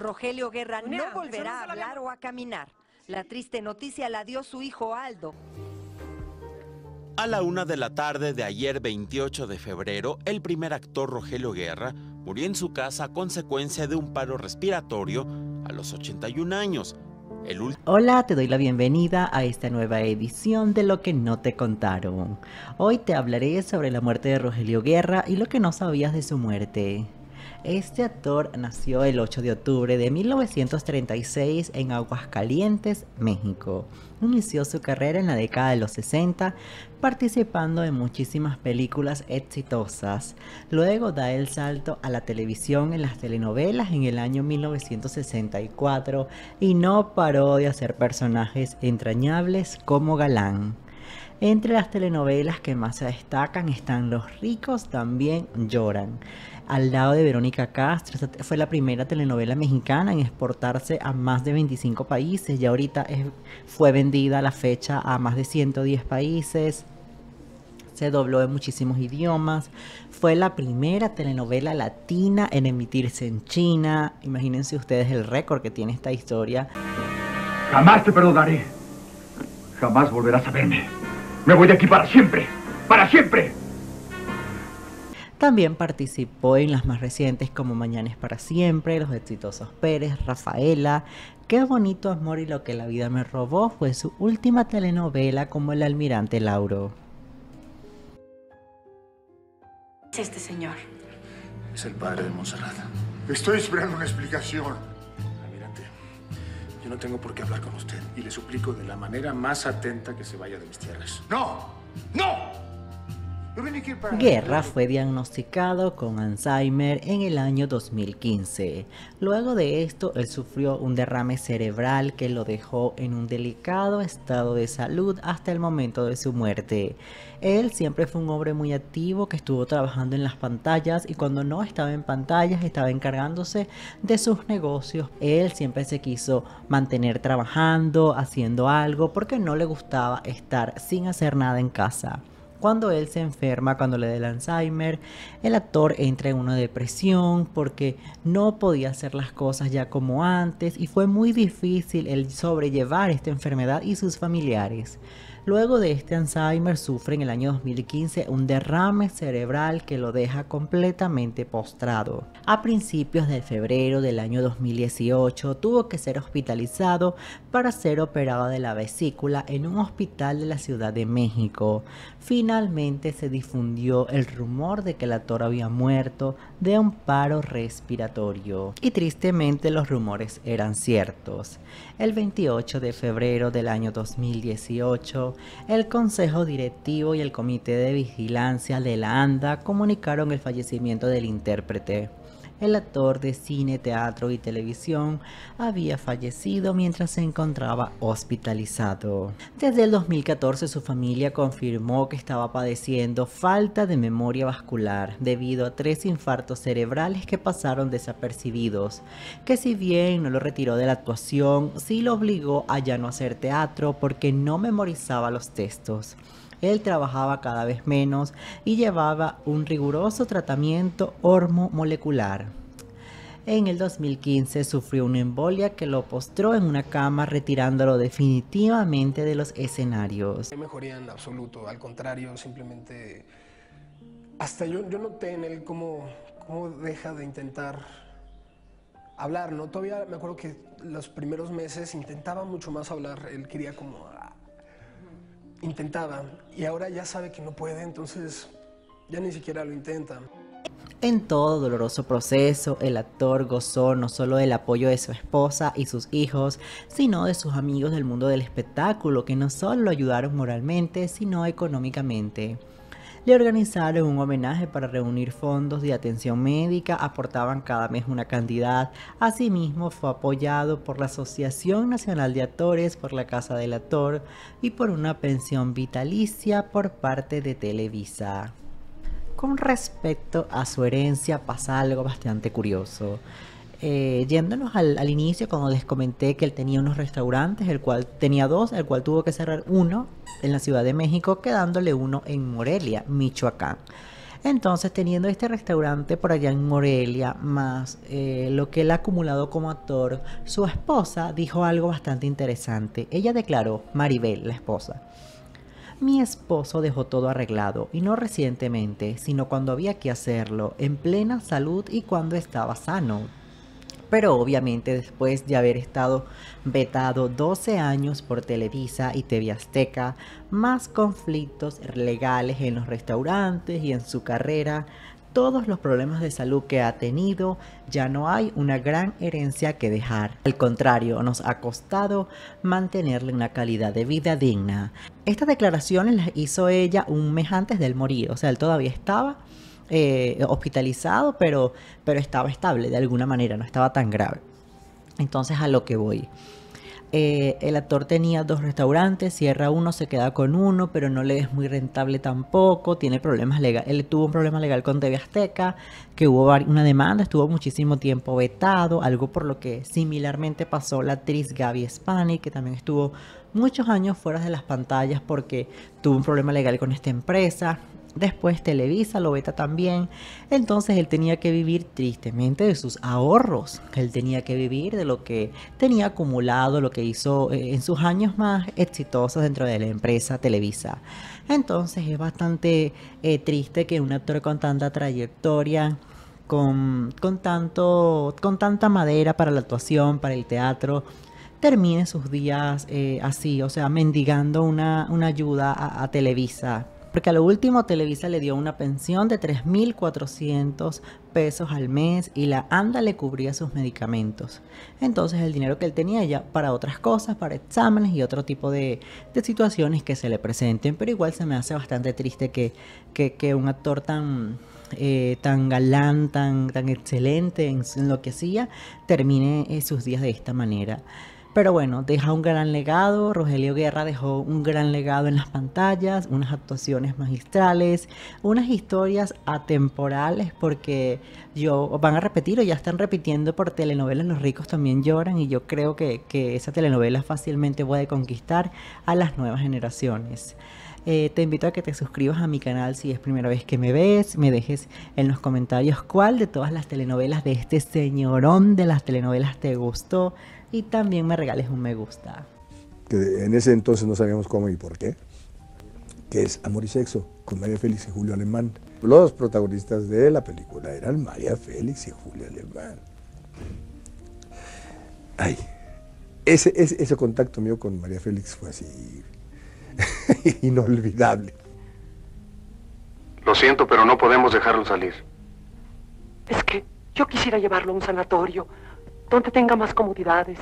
Rogelio Guerra no volverá a hablar o a caminar. La triste noticia la dio su hijo Aldo. A la una de la tarde de ayer 28 de febrero, el primer actor Rogelio Guerra murió en su casa a consecuencia de un paro respiratorio a los 81 años. Hola, te doy la bienvenida a esta nueva edición de Lo que no te contaron. Hoy te hablaré sobre la muerte de Rogelio Guerra y lo que no sabías de su muerte. Este actor nació el 8 de octubre de 1936 en Aguascalientes, México. Inició su carrera en la década de los 60 participando en muchísimas películas exitosas. Luego da el salto a la televisión en las telenovelas en el año 1964 y no paró de hacer personajes entrañables como galán. Entre las telenovelas que más se destacan están Los ricos también lloran. Al lado de Verónica Castro, fue la primera telenovela mexicana en exportarse a más de 25 países. Ya ahorita fue vendida a la fecha a más de 110 países se dobló en muchísimos idiomas. Fue la primera telenovela latina en emitirse en China. Imagínense ustedes el récord que tiene esta historia. Jamás te perdonaré. Jamás volverás a verme. Me voy de aquí para siempre. Para siempre. También participó en las más recientes como Mañana es para siempre, Los exitosos Pérez, Rafaela, Qué bonito amor y lo que la vida me robó fue su última telenovela como El almirante Lauro. Es este señor. Es el padre de Monserrat. Estoy esperando una explicación no tengo por qué hablar con usted y le suplico de la manera más atenta que se vaya de mis tierras. ¡No! ¡No! Guerra fue diagnosticado con Alzheimer en el año 2015. Luego de esto, él sufrió un derrame cerebral que lo dejó en un delicado estado de salud hasta el momento de su muerte. Él siempre fue un hombre muy activo que estuvo trabajando en las pantallas y cuando no estaba en pantallas estaba encargándose de sus negocios. Él siempre se quiso mantener trabajando, haciendo algo, porque no le gustaba estar sin hacer nada en casa. Cuando él se enferma, cuando le da el Alzheimer, el actor entra en una depresión porque no podía hacer las cosas ya como antes y fue muy difícil el sobrellevar esta enfermedad y sus familiares. Luego de este Alzheimer sufre en el año 2015 un derrame cerebral que lo deja completamente postrado. A principios de febrero del año 2018 tuvo que ser hospitalizado para ser operado de la vesícula en un hospital de la Ciudad de México. Finalmente se difundió el rumor de que el actor había muerto de un paro respiratorio. Y tristemente los rumores eran ciertos. El 28 de febrero del año 2018 el Consejo Directivo y el Comité de Vigilancia de la ANDA comunicaron el fallecimiento del intérprete el actor de cine, teatro y televisión, había fallecido mientras se encontraba hospitalizado. Desde el 2014 su familia confirmó que estaba padeciendo falta de memoria vascular debido a tres infartos cerebrales que pasaron desapercibidos, que si bien no lo retiró de la actuación, sí lo obligó a ya no hacer teatro porque no memorizaba los textos. Él trabajaba cada vez menos y llevaba un riguroso tratamiento hormomolecular. En el 2015 sufrió una embolia que lo postró en una cama retirándolo definitivamente de los escenarios. No mejoría en absoluto, al contrario, simplemente hasta yo, noté en él cómo, cómo deja de intentar hablar, ¿no? Todavía me acuerdo que los primeros meses intentaba mucho más hablar, él quería como intentaba y ahora ya sabe que no puede, entonces ya ni siquiera lo intenta. En todo doloroso proceso, el actor gozó no solo del apoyo de su esposa y sus hijos, sino de sus amigos del mundo del espectáculo, que no solo lo ayudaron moralmente, sino económicamente le organizaron un homenaje para reunir fondos de atención médica, aportaban cada mes una cantidad. Asimismo, fue apoyado por la Asociación Nacional de Actores, por la Casa del Actor y por una pensión vitalicia por parte de Televisa. Con respecto a su herencia pasa algo bastante curioso. Eh, yéndonos al, inicio, cuando les comenté que él tenía unos restaurantes, el cual tenía dos, el cual tuvo que cerrar uno en la Ciudad de México, quedándole uno en Morelia, Michoacán. Entonces, teniendo este restaurante por allá en Morelia, más eh, lo que él ha acumulado como actor, su esposa dijo algo bastante interesante. Ella declaró, Maribel, la esposa, mi esposo dejó todo arreglado, y no recientemente, sino cuando había que hacerlo, en plena salud y cuando estaba sano pero obviamente después de haber estado vetado 12 años por Televisa y TV Azteca, más conflictos legales en los restaurantes y en su carrera, todos los problemas de salud que ha tenido, ya no hay una gran herencia que dejar. Al contrario, nos ha costado mantenerle una calidad de vida digna. Estas declaraciones las hizo ella un mes antes del morir, o sea, él todavía estaba eh, hospitalizado, pero, pero estaba estable de alguna manera, no estaba tan grave. Entonces a lo que voy. Eh, el actor tenía dos restaurantes, cierra uno, se queda con uno, pero no le es muy rentable tampoco, tiene problemas legales, él tuvo un problema legal con TV Azteca, que hubo una demanda, estuvo muchísimo tiempo vetado, algo por lo que similarmente pasó la actriz Gaby Spani, que también estuvo muchos años fuera de las pantallas porque tuvo un problema legal con esta empresa, Después Televisa lo veta también. Entonces él tenía que vivir tristemente de sus ahorros. Él tenía que vivir de lo que tenía acumulado, lo que hizo eh, en sus años más exitosos dentro de la empresa Televisa. Entonces es bastante eh, triste que un actor con tanta trayectoria con, tanto, con tanta madera para la actuación, para el teatro, termine sus días eh, así, o sea, mendigando una, ayuda a Televisa. Porque a lo último Televisa le dio una pensión de 3.400 pesos al mes y la ANDA le cubría sus medicamentos. Entonces el dinero que él tenía ya para otras cosas, para exámenes y otro tipo de, de situaciones que se le presenten. Pero igual se me hace bastante triste que, que, un actor tan, eh, tan galán, tan, tan excelente en, en, lo que hacía, termine eh, sus días de esta manera. Pero bueno, deja un gran legado. Rogelio Guerra dejó un gran legado en las pantallas, unas actuaciones magistrales, unas historias atemporales, porque yo van a repetir o ya están repitiendo por telenovelas Los ricos también lloran y yo creo que, esa telenovela fácilmente puede conquistar a las nuevas generaciones. Eh, te invito a que te suscribas a mi canal si es primera vez que me ves, me dejes en los comentarios cuál de todas las telenovelas de este señorón de las telenovelas te gustó y también me regales un me gusta. Que en ese entonces no sabíamos cómo y por qué, que es Amor y Sexo, con María Félix y Julio Alemán. Los protagonistas de la película eran María Félix y Julio Alemán. Ay, ese, ese, ese contacto mío con María Félix fue así inolvidable. Lo siento, pero no podemos dejarlo salir. Es que yo quisiera llevarlo a un sanatorio, donde tenga más comodidades.